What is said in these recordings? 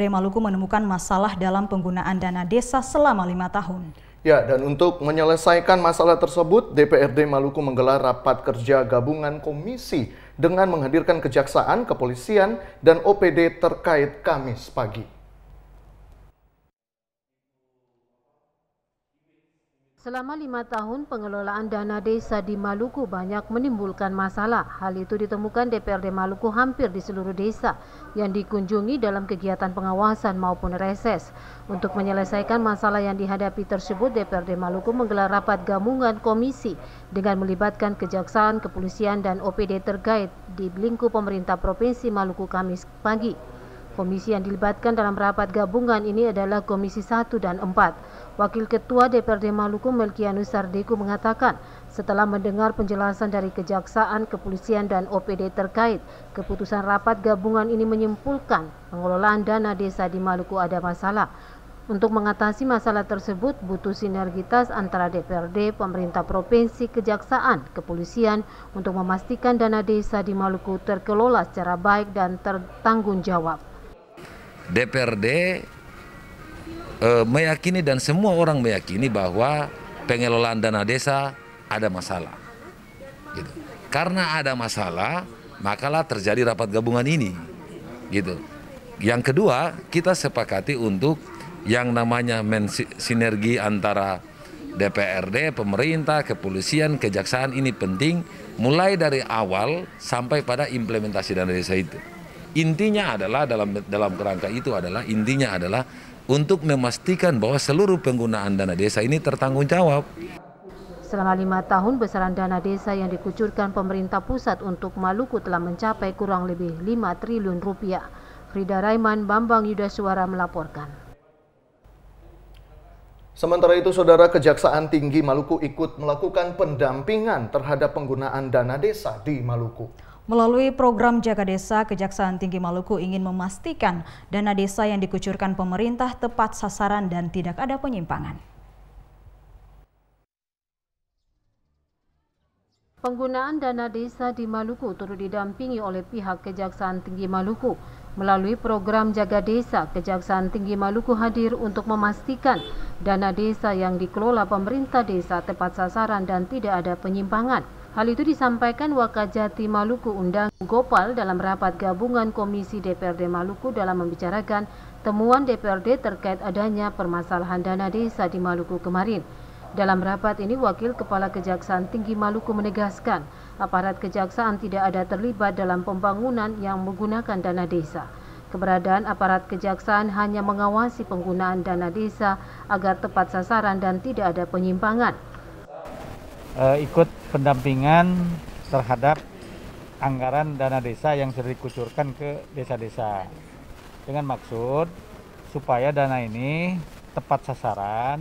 Dari Maluku menemukan masalah dalam penggunaan dana desa selama lima tahun. Ya, dan untuk menyelesaikan masalah tersebut, DPRD Maluku menggelar rapat kerja gabungan komisi dengan menghadirkan kejaksaan, kepolisian, dan OPD terkait Kamis pagi. Selama lima tahun, pengelolaan dana desa di Maluku banyak menimbulkan masalah. Hal itu ditemukan DPRD Maluku hampir di seluruh desa yang dikunjungi dalam kegiatan pengawasan maupun reses. Untuk menyelesaikan masalah yang dihadapi tersebut, DPRD Maluku menggelar rapat gabungan komisi dengan melibatkan kejaksaan, kepolisian, dan OPD terkait di lingkup pemerintah Provinsi Maluku Kamis pagi. Komisi yang dilibatkan dalam rapat gabungan ini adalah Komisi 1 dan 4. Wakil Ketua DPRD Maluku Melkianus Sardeku mengatakan, setelah mendengar penjelasan dari Kejaksaan, Kepolisian, dan OPD terkait, keputusan rapat gabungan ini menyimpulkan pengelolaan dana desa di Maluku ada masalah. Untuk mengatasi masalah tersebut, butuh sinergitas antara DPRD, pemerintah provinsi, kejaksaan, kepolisian untuk memastikan dana desa di Maluku terkelola secara baik dan tertanggung jawab. DPRD e, meyakini dan semua orang meyakini bahwa pengelolaan dana desa ada masalah. Gitu. Karena ada masalah, makalah terjadi rapat gabungan ini. Gitu. Yang kedua, kita sepakati untuk yang namanya sinergi antara DPRD, pemerintah, kepolisian, kejaksaan ini penting mulai dari awal sampai pada implementasi dana desa itu. Intinya adalah dalam dalam kerangka itu adalah intinya adalah untuk memastikan bahwa seluruh penggunaan dana desa ini tertanggung jawab. Selama lima tahun, besaran dana desa yang dikucurkan pemerintah pusat untuk Maluku telah mencapai kurang lebih 5 triliun rupiah. Frida Raiman, Bambang Yudhasuara melaporkan. Sementara itu, Saudara Kejaksaan Tinggi Maluku ikut melakukan pendampingan terhadap penggunaan dana desa di Maluku. Melalui program Jaga Desa, Kejaksaan Tinggi Maluku ingin memastikan dana desa yang dikucurkan pemerintah tepat sasaran dan tidak ada penyimpangan. Penggunaan dana desa di Maluku turut didampingi oleh pihak Kejaksaan Tinggi Maluku. Melalui program Jaga Desa, Kejaksaan Tinggi Maluku hadir untuk memastikan dana desa yang dikelola pemerintah desa tepat sasaran dan tidak ada penyimpangan. Hal itu disampaikan Wakajati Maluku Undang Gopal dalam rapat gabungan Komisi DPRD Maluku dalam membicarakan temuan DPRD terkait adanya permasalahan dana desa di Maluku kemarin. Dalam rapat ini, Wakil Kepala Kejaksaan Tinggi Maluku menegaskan aparat kejaksaan tidak ada terlibat dalam pembangunan yang menggunakan dana desa. Keberadaan aparat kejaksaan hanya mengawasi penggunaan dana desa agar tepat sasaran dan tidak ada penyimpangan uh, ikut pendampingan terhadap anggaran dana desa yang sudah dikucurkan ke desa-desa dengan maksud supaya dana ini tepat sasaran,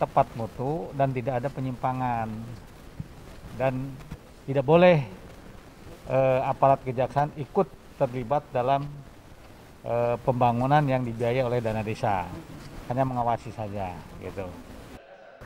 tepat mutu dan tidak ada penyimpangan dan tidak boleh eh, aparat kejaksaan ikut terlibat dalam eh, pembangunan yang dibiayai oleh dana desa hanya mengawasi saja gitu.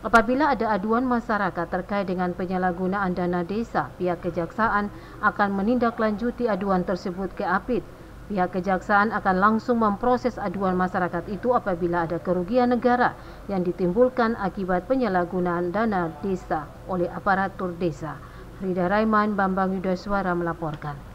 Apabila ada aduan masyarakat terkait dengan penyalahgunaan dana desa, pihak kejaksaan akan menindaklanjuti aduan tersebut ke APIT. Pihak kejaksaan akan langsung memproses aduan masyarakat itu apabila ada kerugian negara yang ditimbulkan akibat penyalahgunaan dana desa oleh aparatur desa. Rida Raiman, Bambang Yudhaswara melaporkan.